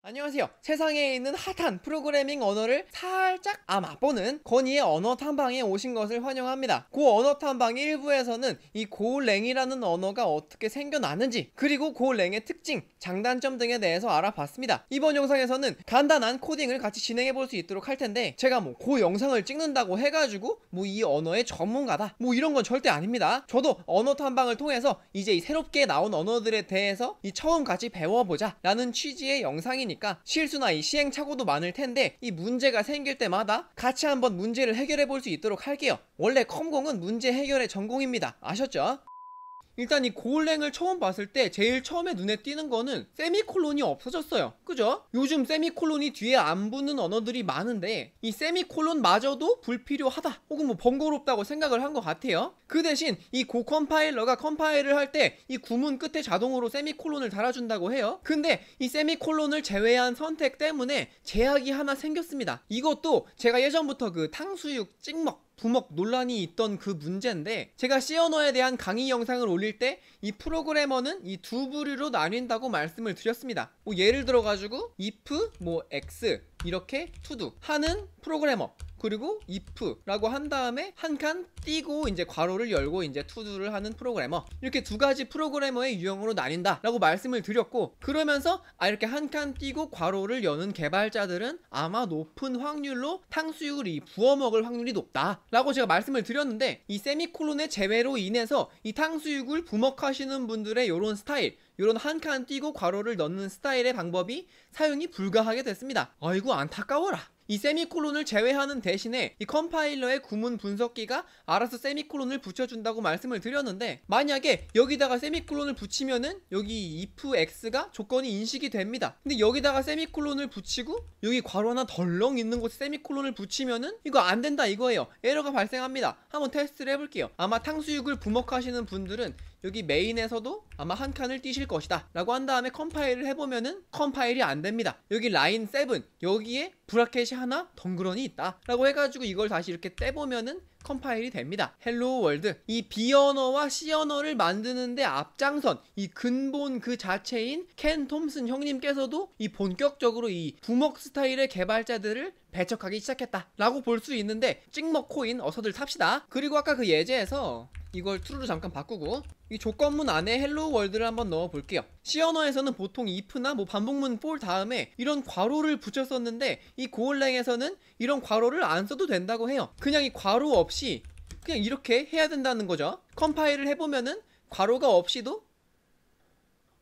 안녕하세요. 세상에 있는 핫한 프로그래밍 언어를 살짝 아마보는 건이의 언어 탐방에 오신 것을 환영합니다. 고 언어 탐방 1부에서는 이 고랭이라는 언어가 어떻게 생겨났는지 그리고 고랭의 특징, 장단점 등에 대해서 알아봤습니다. 이번 영상에서는 간단한 코딩을 같이 진행해 볼 수 있도록 할 텐데 제가 뭐 고 영상을 찍는다고 해가지고 뭐 이 언어의 전문가다 뭐 이런 건 절대 아닙니다. 저도 언어 탐방을 통해서 이제 새롭게 나온 언어들에 대해서 이 처음 같이 배워보자 라는 취지의 영상이 시간이니까 실수나 이 시행착오도 많을 텐데 이 문제가 생길 때마다 같이 한번 문제를 해결해 볼 수 있도록 할게요 원래 컴공은 문제 해결의 전공입니다 아셨죠? 일단 이 고을랭을 처음 봤을 때 제일 처음에 눈에 띄는 거는 세미콜론이 없어졌어요. 그죠? 요즘 세미콜론이 뒤에 안 붙는 언어들이 많은데 이 세미콜론마저도 불필요하다 혹은 뭐 번거롭다고 생각을 한 것 같아요. 그 대신 이고 컴파일러가 컴파일을 할 때 이 구문 끝에 자동으로 세미콜론을 달아준다고 해요. 근데 이 세미콜론을 제외한 선택 때문에 제약이 하나 생겼습니다. 이것도 제가 예전부터 그 탕수육 찍먹 부먹 논란이 있던 그 문제인데 제가 시어너에 대한 강의 영상을 올릴 때 이 프로그래머는 이 두 부류로 나뉜다고 말씀을 드렸습니다. 뭐 예를 들어 가지고 if 뭐 x 이렇게 투두 하는 프로그래머 그리고 if라고 한 다음에 한 칸 띄고 이제 괄호를 열고 이제 투두를 하는 프로그래머 이렇게 두 가지 프로그래머의 유형으로 나뉜다 라고 말씀을 드렸고 그러면서 아 이렇게 한 칸 띄고 괄호를 여는 개발자들은 아마 높은 확률로 탕수육이 부어먹을 확률이 높다 라고 제가 말씀을 드렸는데 이 세미콜론의 제외로 인해서 이 탕수육을 부먹하시는 분들의 요런 스타일 요런한 칸 띄고 괄호를 넣는 스타일의 방법이 사용이 불가하게 됐습니다 아이고 아이 안타까워라 이 세미콜론을 제외하는 대신에 이 컴파일러의 구문 분석기가 알아서 세미콜론을 붙여준다고 말씀을 드렸는데 만약에 여기다가 세미콜론을 붙이면은 여기 if x가 조건이 인식이 됩니다 근데 여기다가 세미콜론을 붙이고 여기 괄호 하나 덜렁 있는 곳에 세미콜론을 붙이면은 이거 안 된다 이거예요 에러가 발생합니다 한번 테스트를 해볼게요 아마 탕수육을 부먹하시는 분들은 여기 메인에서도 아마 한 칸을 띄실 것이다 라고 한 다음에 컴파일을 해보면은 컴파일이 안 됩니다 여기 라인 7 여기에 브라켓이 하나 덩그러니 있다 라고 해가지고 이걸 다시 이렇게 떼보면은 컴파일이 됩니다 헬로우 월드 이 B 언어와 C 언어를 만드는데 앞장선 이 근본 그 자체인 켄 톰슨 형님께서도 이 본격적으로 이 부먹 스타일의 개발자들을 배척하기 시작했다 라고 볼 수 있는데 찍먹 코인 어서들 삽시다 그리고 아까 그 예제에서 이걸 트루 u 로 잠깐 바꾸고 이 조건문 안에 헬로 우 월드를 한번 넣어 볼게요 시 언어에서는 보통 if나 뭐 반복문 for 다음에 이런 괄호를 붙였었는데 이 고을랭에서는 이런 괄호를 안 써도 된다고 해요 그냥 이 괄호 없이 그냥 이렇게 해야 된다는 거죠 컴파일을 해보면은 괄호가 없이도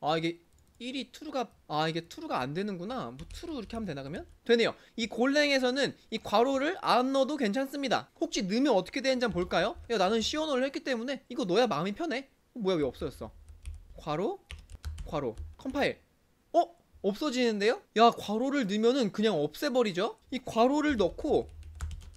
아 이게 1이 투루가 아 이게 투루가 안 되는구나 뭐 투루 이렇게 하면 되나 그러면? 되네요 이 골랭에서는 이 괄호를 안 넣어도 괜찮습니다 혹시 넣으면 어떻게 되는지 한번 볼까요? 야 나는 시원호를 했기 때문에 이거 넣어야 마음이 편해 어, 뭐야 왜 없어졌어 괄호 괄호 컴파일 어? 없어지는데요? 야 괄호를 넣으면은 그냥 없애버리죠? 이 괄호를 넣고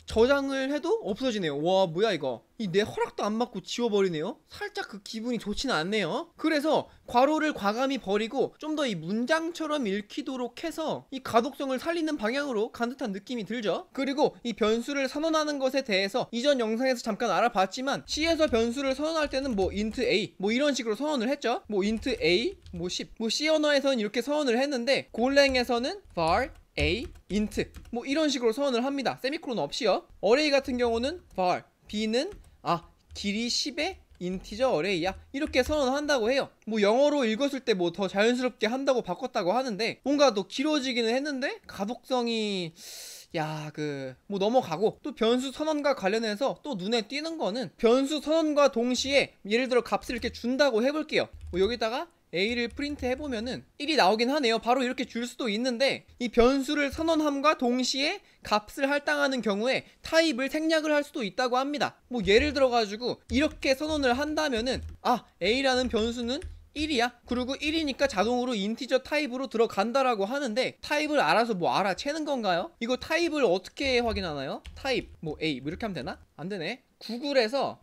저장을 해도 없어지네요 와 뭐야 이거 이 내 허락도 안 맞고 지워버리네요 살짝 그 기분이 좋진 않네요 그래서 괄호를 과감히 버리고 좀 더 이 문장처럼 읽히도록 해서 이 가독성을 살리는 방향으로 간 듯한 느낌이 들죠 그리고 이 변수를 선언하는 것에 대해서 이전 영상에서 잠깐 알아봤지만 C에서 변수를 선언할 때는 뭐 int a 뭐 이런 식으로 선언을 했죠 뭐 int a 뭐 10뭐 뭐 C 언어에서는 이렇게 선언을 했는데 골랭에서는 var a, int 뭐 이런 식으로 선언을 합니다 세미콜론 없이요 어레이 같은 경우는 var, b는 아 길이 1 0의 인티저 어레이야 이렇게 선언한다고 해요 뭐 영어로 읽었을 때 뭐 더 자연스럽게 한다고 바꿨다고 하는데 뭔가 더 길어지기는 했는데 가독성이 야 그 뭐 넘어가고 또 변수 선언과 관련해서 또 눈에 띄는 거는 변수 선언과 동시에 예를 들어 값을 이렇게 준다고 해볼게요 뭐 여기다가 A를 프린트해보면은 1이 나오긴 하네요. 바로 이렇게 줄 수도 있는데 이 변수를 선언함과 동시에 값을 할당하는 경우에 타입을 생략을 할 수도 있다고 합니다. 뭐 예를 들어가지고 이렇게 선언을 한다면은 아 A라는 변수는 1이야? 그리고 1이니까 자동으로 인티저 타입으로 들어간다라고 하는데 타입을 알아서 뭐 알아채는 건가요? 이거 타입을 어떻게 확인하나요? 타입 뭐 A 뭐 이렇게 하면 되나? 안 되네. 구글에서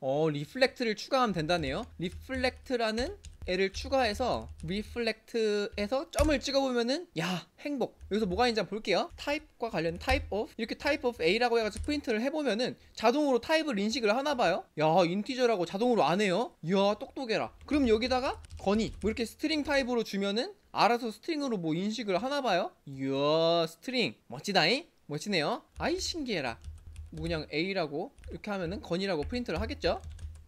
어 리플렉트를 추가하면 된다네요 리플렉트라는 애를 추가해서 리플렉트에서 점을 찍어보면은 야 행복 여기서 뭐가 있는지 한번 볼게요 타입과 관련 타입 of 이렇게 타입 of a라고 해가지고 프린트를 해보면은 자동으로 타입을 인식을 하나봐요 야 인티저라고 자동으로 안해요 이야 똑똑해라 그럼 여기다가 건이 뭐 이렇게 스트링 타입으로 주면은 알아서 스트링으로 뭐 인식을 하나봐요 이야 스트링 멋지다잉 멋지네요 아이 신기해라 뭐 그냥 A라고 이렇게 하면은 건이라고 프린트를 하겠죠?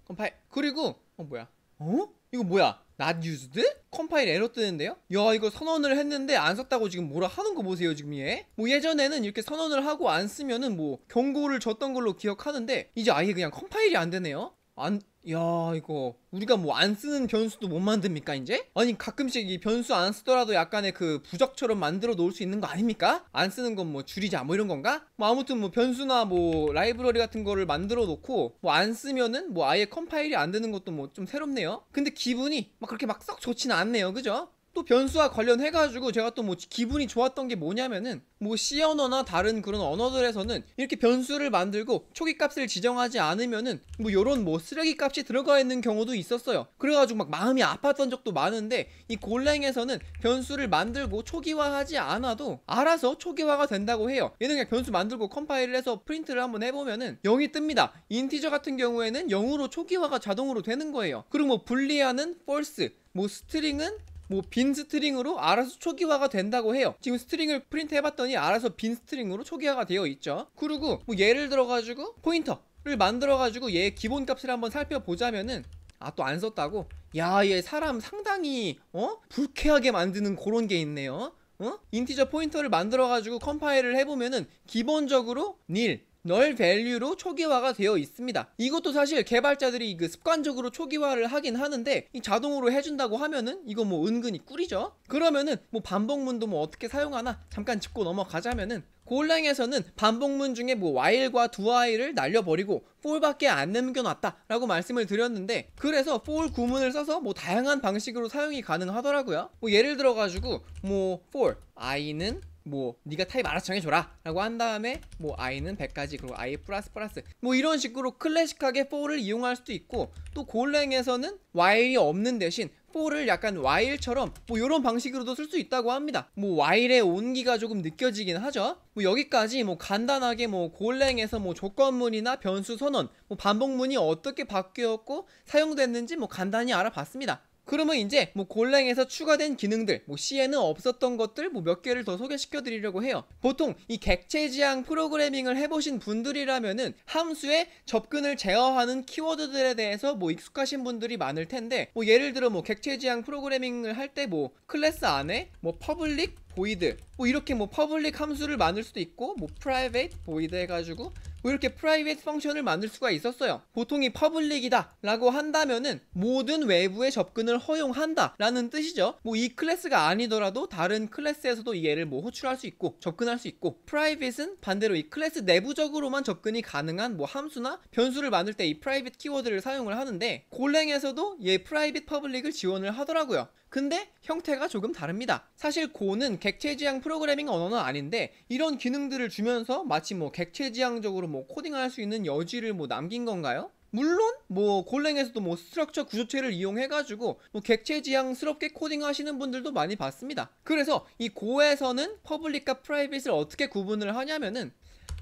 컴파일 그리고 어 뭐야 어? 이거 뭐야? Not used? 컴파일 에러 뜨는데요? 야 이거 선언을 했는데 안 썼다고 지금 뭐라 하는 거 보세요 지금 얘? 뭐 예전에는 이렇게 선언을 하고 안 쓰면은 뭐 경고를 줬던 걸로 기억하는데 이제 아예 그냥 컴파일이 안 되네요? 안야 이거 우리가 뭐 안 쓰는 변수도 못 만듭니까 이제? 아니 가끔씩 이 변수 안 쓰더라도 약간의 그 부적처럼 만들어 놓을 수 있는 거 아닙니까? 안 쓰는 건 뭐 줄이자 뭐 이런 건가? 뭐 아무튼 뭐 변수나 뭐 라이브러리 같은 거를 만들어 놓고 뭐 안 쓰면은 뭐 아예 컴파일이 안 되는 것도 뭐 좀 새롭네요 근데 기분이 막 그렇게 막 썩 좋지는 않네요 그죠? 또 변수와 관련해가지고 제가 또 뭐 기분이 좋았던 게 뭐냐면은 뭐 C 언어나 다른 그런 언어들에서는 이렇게 변수를 만들고 초기 값을 지정하지 않으면은 뭐 요런 뭐 쓰레기 값이 들어가 있는 경우도 있었어요. 그래가지고 막 마음이 아팠던 적도 많은데 이 골랭에서는 변수를 만들고 초기화하지 않아도 알아서 초기화가 된다고 해요. 얘는 그냥 변수 만들고 컴파일을 해서 프린트를 한번 해보면은 0이 뜹니다. 인티저 같은 경우에는 0으로 초기화가 자동으로 되는 거예요. 그리고 뭐 분리하는 false, 뭐 스트링은 뭐빈 스트링으로 알아서 초기화가 된다고 해요 지금 스트링을 프린트 해봤더니 알아서 빈 스트링으로 초기화가 되어 있죠 그리고 뭐 예를 들어가지고 포인터를 만들어가지고 얘 기본값을 한번 살펴보자면은 아 또 안 썼다고? 야 얘 사람 상당히 어? 불쾌하게 만드는 그런 게 있네요 어? 인티저 포인터를 만들어가지고 컴파일을 해보면은 기본적으로 nil 널 밸류로 초기화가 되어 있습니다. 이것도 사실 개발자들이 그 습관적으로 초기화를 하긴 하는데 자동으로 해준다고 하면은 이거 뭐 은근히 꿀이죠. 그러면은 뭐 반복문도 뭐 어떻게 사용하나 잠깐 짚고 넘어가자면은 골랭에서는 반복문 중에 뭐 while과 doI를 날려버리고 for밖에 안 남겨놨다 라고 말씀을 드렸는데 그래서 for 구문을 써서 뭐 다양한 방식으로 사용이 가능하더라고요 뭐 예를 들어가지고 뭐 for i는 뭐 네가 타입 알아서 정해줘라 라고 한 다음에 뭐 i는 100까지 그리고 i 플러스 플러스 뭐 이런 식으로 클래식하게 for를 이용할 수도 있고 또 골랭에서는 while이 없는 대신 for를 약간 while처럼 뭐 이런 방식으로도 쓸 수 있다고 합니다 뭐 while의 온기가 조금 느껴지긴 하죠 뭐 여기까지 뭐 간단하게 뭐 골랭에서 뭐 조건문이나 변수 선언 뭐 반복문이 어떻게 바뀌었고 사용됐는지 뭐 간단히 알아봤습니다 그러면 이제 뭐 골랭에서 추가된 기능들 뭐 C에는 없었던 것들 뭐 몇 개를 더 소개시켜 드리려고 해요 보통 이 객체 지향 프로그래밍을 해보신 분들이라면은 함수의 접근을 제어하는 키워드들에 대해서 뭐 익숙하신 분들이 많을 텐데 뭐 예를 들어 뭐 객체 지향 프로그래밍을 할 때 뭐 클래스 안에 뭐 퍼블릭 보이드 뭐 이렇게 뭐 퍼블릭 함수를 만들 수도 있고 뭐 프라이빗 보이드 해가지고 이렇게 프라이빗 펑션을 만들 수가 있었어요. 보통이 퍼블릭이다 라고 한다면은 모든 외부의 접근을 허용한다 라는 뜻이죠. 뭐 이 클래스가 아니더라도 다른 클래스에서도 얘를 뭐 호출할 수 있고 접근할 수 있고 프라이빗은 반대로 이 클래스 내부적으로만 접근이 가능한 뭐 함수나 변수를 만들 때 이 프라이빗 키워드를 사용을 하는데 골랭에서도 얘 프라이빗 퍼블릭을 지원을 하더라고요. 근데 형태가 조금 다릅니다. 사실 고는 객체지향 프로그래밍 언어는 아닌데 이런 기능들을 주면서 마치 뭐 객체지향적으로 뭐코딩할수 있는 여지를 뭐 남긴 건가요? 물론 뭐 골랭에서도 뭐 스트럭처 구조체를 이용해가지고 뭐 객체지향스럽게 코딩하시는 분들도 많이 봤습니다. 그래서 이 고에서는 퍼블릭과 프라이빗을 어떻게 구분을 하냐면은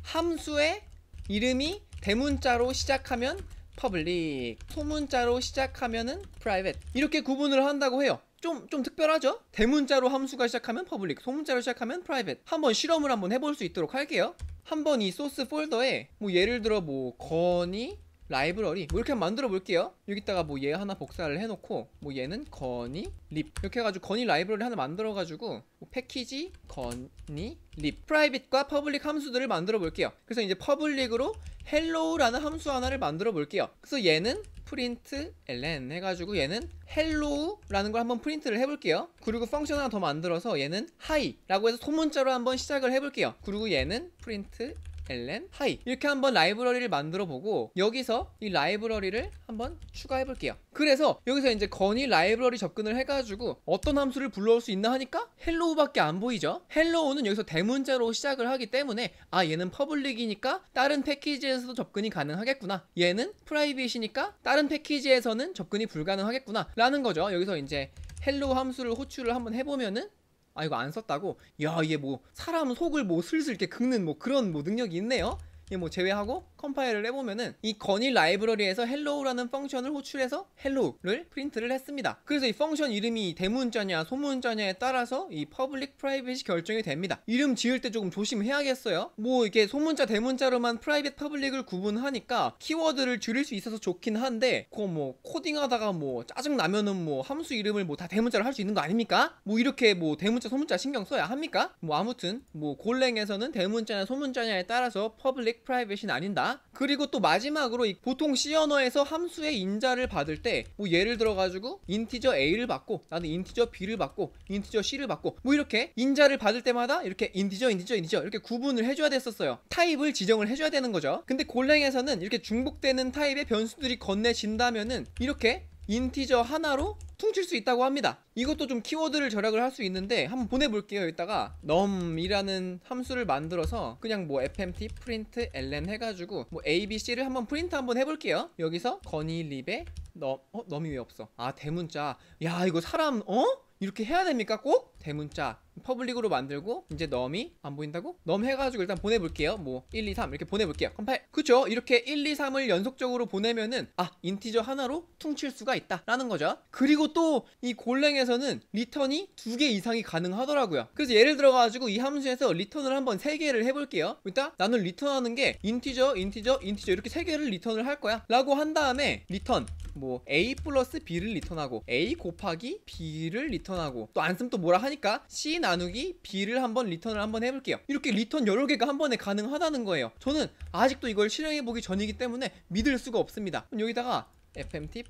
함수의 이름이 대문자로 시작하면 퍼블릭, 소문자로 시작하면은 프라이빗 이렇게 구분을 한다고 해요. 좀, 좀 특별하죠? 대문자로 함수가 시작하면 퍼블릭, 소문자로 시작하면 프라이빗 한번 실험을 한번 해볼 수 있도록 할게요 한번 이 소스 폴더에 뭐 예를 들어 뭐 건이 라이브러리 뭐 이렇게 만들어 볼게요 여기다가 뭐 얘 하나 복사를 해놓고 뭐 얘는 건이 립 이렇게 해가지고 건이 라이브러리 하나 만들어 가지고 뭐 패키지 건이 립 프라이빗과 퍼블릭 함수들을 만들어 볼게요 그래서 이제 퍼블릭으로 헬로우라는 함수 하나를 만들어 볼게요 그래서 얘는 프린트 ln 해가지고 얘는 hello라는 걸 한번 프린트를 해볼게요 그리고 펑션 하나 더 만들어서 얘는 hi라고 해서 소문자로 한번 시작을 해볼게요 그리고 얘는 프린트 엘렌 하이 이렇게 한번 라이브러리를 만들어 보고 여기서 이 라이브러리를 한번 추가해 볼게요 그래서 여기서 이제 건이 라이브러리 접근을 해가지고 어떤 함수를 불러올 수 있나 하니까 헬로우밖에 안 보이죠 헬로우는 여기서 대문자로 시작을 하기 때문에 아 얘는 퍼블릭이니까 다른 패키지에서도 접근이 가능하겠구나 얘는 프라이빗이니까 다른 패키지에서는 접근이 불가능하겠구나 라는 거죠 여기서 이제 헬로 함수를 호출을 한번 해보면은 아 이거 안 썼다고? 야이뭐 사람 속을 뭐 슬슬 이렇게 긁는 뭐 그런 뭐 능력이 있네요? 얘뭐 제외하고 컴파일을 해보면은 이 건이 라이브러리에서 헬로우라는 펑션을 호출해서 헬로우를 프린트를 했습니다. 그래서 이 펑션 이름이 대문자냐 소문자냐에 따라서 이 퍼블릭 프라이빗이 결정이 됩니다. 이름 지을 때 조금 조심해야겠어요. 뭐 이렇게 소문자 대문자로만 프라이빗 퍼블릭을 구분하니까 키워드를 줄일 수 있어서 좋긴 한데 그거 뭐 코딩하다가 뭐 짜증 나면은 뭐 함수 이름을 뭐 다 대문자로 할 수 있는 거 아닙니까? 뭐 이렇게 뭐 대문자 소문자 신경 써야 합니까? 뭐 아무튼 뭐 골랭에서는 대문자냐 소문자냐에 따라서 퍼블릭 프라이빗이 나뉜다. 그리고 또 마지막으로 보통 C 언어에서 함수의 인자를 받을 때 뭐 예를 들어 가지고 인티저 A를 받고 나는 인티저 B를 받고 인티저 C를 받고 뭐 이렇게 인자를 받을 때마다 이렇게 인티저 인티저 인티저 이렇게 구분을 해줘야 됐었어요 타입을 지정을 해줘야 되는 거죠 근데 골랭에서는 이렇게 중복되는 타입의 변수들이 건네진다면은 이렇게 인티저 하나로 퉁칠 수 있다고 합니다 이것도 좀 키워드를 절약을 할 수 있는데 한번 보내볼게요 이따가 num이라는 함수를 만들어서 그냥 뭐 fmt 프린트 ln 해가지고 뭐 abc를 한번 프린트 한번 해볼게요 여기서 건이립에 넘, 어? 넘이 왜 없어 아 대문자 야 이거 사람 어? 이렇게 해야 됩니까 꼭? 대문자 퍼블릭으로 만들고 이제 넘이 안 보인다고? 넘 해가지고 일단 보내볼게요 뭐 1, 2, 3 이렇게 보내볼게요 컴파일 그쵸 이렇게 1, 2, 3을 연속적으로 보내면은 아 인티저 하나로 퉁칠 수가 있다 라는 거죠 그리고 또 이 골랭에서는 리턴이 두 개 이상이 가능하더라고요 그래서 예를 들어가지고 이 함수에서 리턴을 한번 세개를 해볼게요 일단 그러니까 나는 리턴하는 게 인티저 인티저 인티저 이렇게 세개를 리턴을 할 거야 라고 한 다음에 리턴 뭐 a 플러스 b를 리턴하고 a 곱하기 b를 리턴하고 또 안 쓰면 또 뭐라 하니까 c 나누기 B를 한번 리턴을 한번 해볼게요 이렇게 리턴 여러 개가 한 번에 가능하다는 거예요 저는 아직도 이걸 실행해보기 전이기 때문에 믿을 수가 없습니다 여기다가 fmt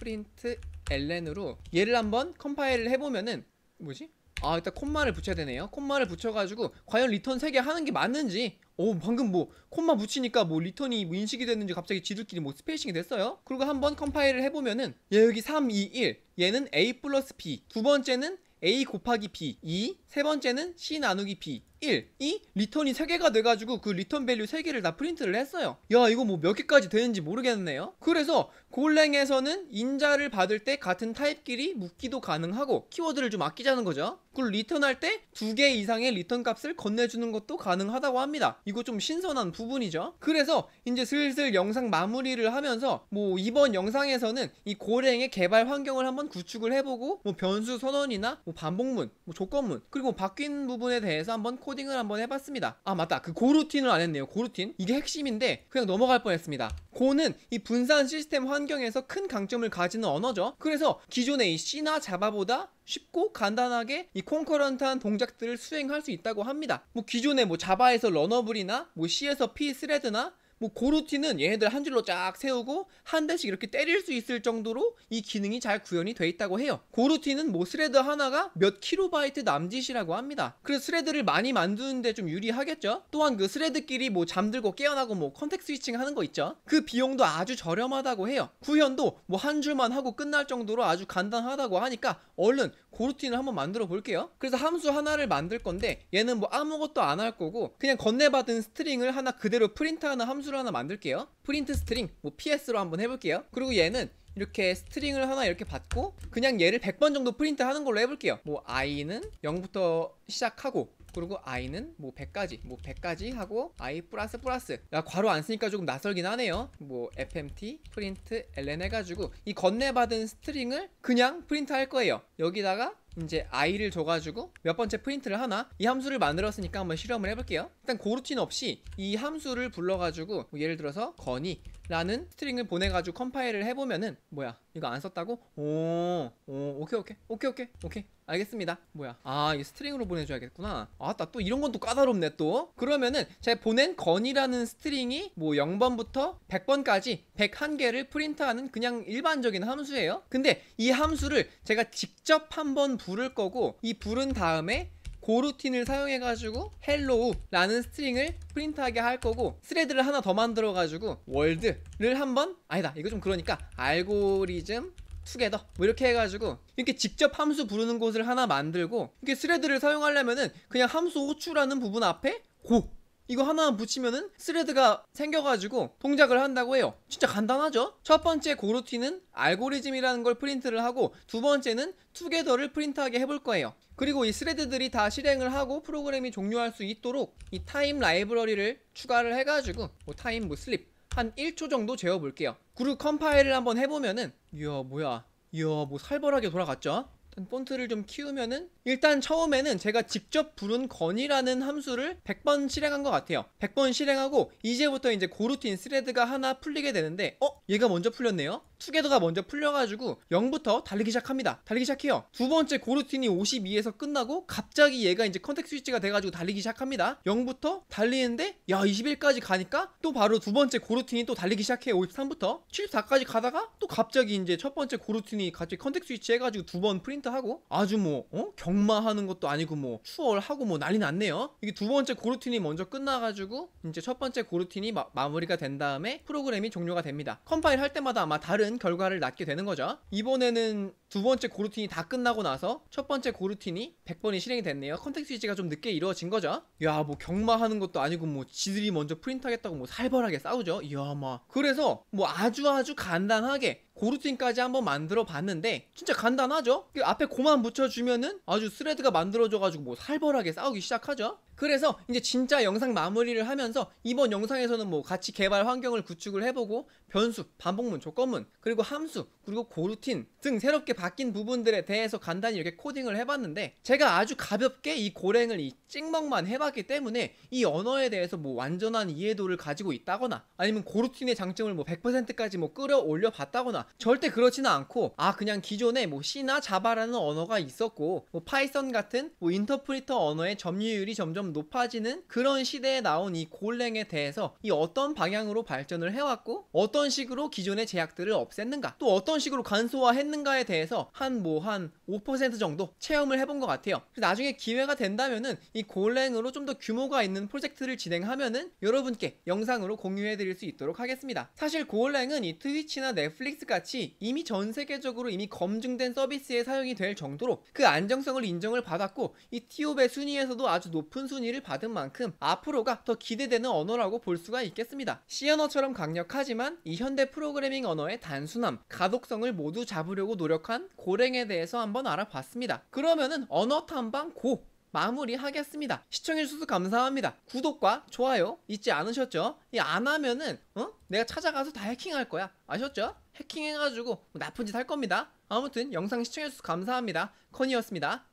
print ln으로 얘를 한번 컴파일을 해보면은 뭐지? 아 일단 콤마를 붙여야 되네요 콤마를 붙여가지고 과연 리턴 3개 하는 게 맞는지 오 방금 뭐 콤마 붙이니까 뭐 리턴이 뭐 인식이 됐는지 갑자기 지들끼리 뭐 스페이싱이 됐어요 그리고 한번 컴파일을 해보면은 얘 여기 3, 2, 1 얘는 A 플러스 B 두 번째는 a 곱하기 b 2, e. 세 번째는 c 나누기 b 1, 2 리턴이 3개가 돼가지고 그 리턴 밸류 3개를 다 프린트를 했어요 야 이거 뭐 몇 개까지 되는지 모르겠네요 그래서 골랭에서는 인자를 받을 때 같은 타입끼리 묶기도 가능하고 키워드를 좀 아끼자는 거죠 그리고 리턴할 때2개 이상의 리턴 값을 건네주는 것도 가능하다고 합니다 이거 좀 신선한 부분이죠 그래서 이제 슬슬 영상 마무리를 하면서 뭐 이번 영상에서는 이 고랭의 개발 환경을 한번 구축을 해보고 뭐 변수 선언이나 뭐 반복문, 뭐 조건문 그리고 뭐 바뀐 부분에 대해서 한번 코딩 코딩을 한번 해봤습니다 아 맞다 그 고루틴을 안 했네요 고루틴 이게 핵심인데 그냥 넘어갈 뻔했습니다 고는 이 분산 시스템 환경에서 큰 강점을 가지는 언어죠 그래서 기존의 이 C나 자바보다 쉽고 간단하게 이 콘커런트한 동작들을 수행할 수 있다고 합니다 뭐 기존의 뭐 자바에서 러너블이나 뭐 C에서 P 스레드나 뭐 고루티는 얘네들 한 줄로 쫙 세우고 한 대씩 이렇게 때릴 수 있을 정도로 이 기능이 잘 구현이 돼 있다고 해요. 고루티는 뭐 스레드 하나가 몇키로바이트 남짓이라고 합니다. 그래서 스레드를 많이 만드는데 좀 유리하겠죠? 또한 그 스레드끼리 뭐 잠들고 깨어나고 뭐 컨택 스위칭 하는 거 있죠? 그 비용도 아주 저렴하다고 해요. 구현도 뭐 한 줄만 하고 끝날 정도로 아주 간단하다고 하니까 얼른 고루틴을 한번 만들어 볼게요 그래서 함수 하나를 만들 건데 얘는 뭐 아무것도 안 할 거고 그냥 건네받은 스트링을 하나 그대로 프린트하는 함수를 함수를 하나 만들게요 프린트 스트링 뭐 ps로 한번 해볼게요 그리고 얘는 이렇게 스트링을 하나 이렇게 받고 그냥 얘를 100번 정도 프린트 하는 걸로 해볼게요 뭐 i는 0부터 시작하고 그리고 i는 뭐 100까지 뭐 100까지 하고 i 플러스 플러스 야 괄호 안 쓰니까 조금 낯설긴 하네요 뭐 fmt 프린트 ln 해가지고 이 건네받은 스트링을 그냥 프린트 할 거예요 여기다가 이제 i를 줘가지고 몇 번째 프린트를 하나 이 함수를 만들었으니까 한번 실험을 해볼게요 일단 고루틴 없이 이 함수를 불러가지고 뭐 예를 들어서 건이 라는 스트링을 보내가지고 컴파일을 해보면은 뭐야 이거 안 썼다고? 오, 오 오케이 오케이 오케이 오케이 오케이 알겠습니다 뭐야 아이 스트링으로 보내줘야겠구나 아따 또 이런 건 또 까다롭네 또 그러면은 제가 보낸 건이라는 스트링이 뭐 0번부터 100번까지 101개를 프린트하는 그냥 일반적인 함수예요 근데 이 함수를 제가 직접 한번 부를 거고 이 부른 다음에 고루틴을 사용해가지고 헬로우라는 스트링을 프린트하게 할 거고 스레드를 하나 더 만들어가지고 월드를 한번 아니다 이거 좀 그러니까 알고리즘 투게더 뭐 이렇게 해가지고 이렇게 직접 함수 부르는 곳을 하나 만들고 이렇게 스레드를 사용하려면은 그냥 함수 호출하는 부분 앞에 고 이거 하나만 붙이면은 스레드가 생겨가지고 동작을 한다고 해요 진짜 간단하죠? 첫 번째 고루티는 알고리즘이라는 걸 프린트를 하고 두 번째는 투게더를 프린트하게 해볼 거예요 그리고 이 스레드들이 다 실행을 하고 프로그램이 종료할 수 있도록 이 타임 라이브러리를 추가를 해가지고 뭐 타임 뭐 슬립 한 1초 정도 재워볼게요 그리고 컴파일을 한번 해보면은 이야 뭐야 이야 뭐 살벌하게 돌아갔죠 일단 폰트를 좀 키우면은 일단 처음에는 제가 직접 부른 건이라는 함수를 100번 실행한 것 같아요 100번 실행하고 이제부터 이제 고루틴 스레드가 하나 풀리게 되는데 어? 얘가 먼저 풀렸네요 투게더가 먼저 풀려가지고 0부터 달리기 시작합니다. 달리기 시작해요. 두 번째 고르틴이 52에서 끝나고 갑자기 얘가 이제 컨택 스위치가 돼가지고 달리기 시작합니다. 0부터 달리는데 야 21까지 가니까 또 바로 두 번째 고르틴이 또 달리기 시작해요. 53부터 74까지 가다가 또 갑자기 이제 첫 번째 고르틴이 갑자기 컨택 스위치 해가지고 두 번 프린트하고 아주 뭐 어? 경마하는 것도 아니고 뭐 추월하고 뭐 난리 났네요. 이게 두 번째 고르틴이 먼저 끝나가지고 이제 첫 번째 고르틴이 마, 마무리가 된 다음에 프로그램이 종료가 됩니다. 컴파일 할 때마다 아마 다른 같은 결과를 낳게 되는 거죠 이번에는 두 번째 고루틴이 다 끝나고 나서 첫 번째 고루틴이 100번이 실행이 됐네요 컨택스위치가좀 늦게 이루어진 거죠 야 뭐 경마하는 것도 아니고 뭐 지들이 먼저 프린트 하겠다고 뭐 살벌하게 싸우죠 이야 마 그래서 뭐 아주 아주 간단하게 고루틴까지 한번 만들어 봤는데 진짜 간단하죠 그 앞에 고만 붙여주면은 아주 스레드가 만들어져가지고 뭐 살벌하게 싸우기 시작하죠 그래서 이제 진짜 영상 마무리를 하면서 이번 영상에서는 뭐 같이 개발 환경을 구축을 해보고 변수, 반복문, 조건문, 그리고 함수, 그리고 고루틴 등 새롭게 바뀐 부분들에 대해서 간단히 이렇게 코딩을 해봤는데 제가 아주 가볍게 이 고랭을 이 찍먹만 해봤기 때문에 이 언어에 대해서 뭐 완전한 이해도를 가지고 있다거나 아니면 고루틴의 장점을 뭐 100%까지 뭐 끌어올려 봤다거나 절대 그렇지는 않고 아 그냥 기존에 뭐 C나 자바라는 언어가 있었고 뭐 파이썬 같은 뭐 인터프리터 언어의 점유율이 점점 점점 높아지는 그런 시대에 나온 이 골랭에 대해서 이 어떤 방향으로 발전을 해왔고 어떤 식으로 기존의 제약들을 없앴는가 또 어떤 식으로 간소화했는가에 대해서 한 뭐 한 5% 정도 체험을 해본 것 같아요. 나중에 기회가 된다면은 이 골랭으로 좀 더 규모가 있는 프로젝트를 진행하면은 여러분께 영상으로 공유해드릴 수 있도록 하겠습니다. 사실 골랭은 이 트위치나 넷플릭스 같이 이미 전 세계적으로 이미 검증된 서비스에 사용이 될 정도로 그 안정성을 인정을 받았고 이티옵베 순위에서도 아주 높은 수 우선순위를 받은 만큼 앞으로가 더 기대되는 언어라고 볼 수가 있겠습니다. C 언어처럼 강력하지만 이 현대 프로그래밍 언어의 단순함, 가독성을 모두 잡으려고 노력한 고랭에 대해서 한번 알아봤습니다. 그러면은 언어 탐방 고! 마무리하겠습니다. 시청해주셔서 감사합니다. 구독과 좋아요 잊지 않으셨죠? 이 안 하면은 어? 내가 찾아가서 다 해킹할 거야. 아셨죠? 해킹해가지고 뭐 나쁜 짓 할 겁니다. 아무튼 영상 시청해주셔서 감사합니다. 커니였습니다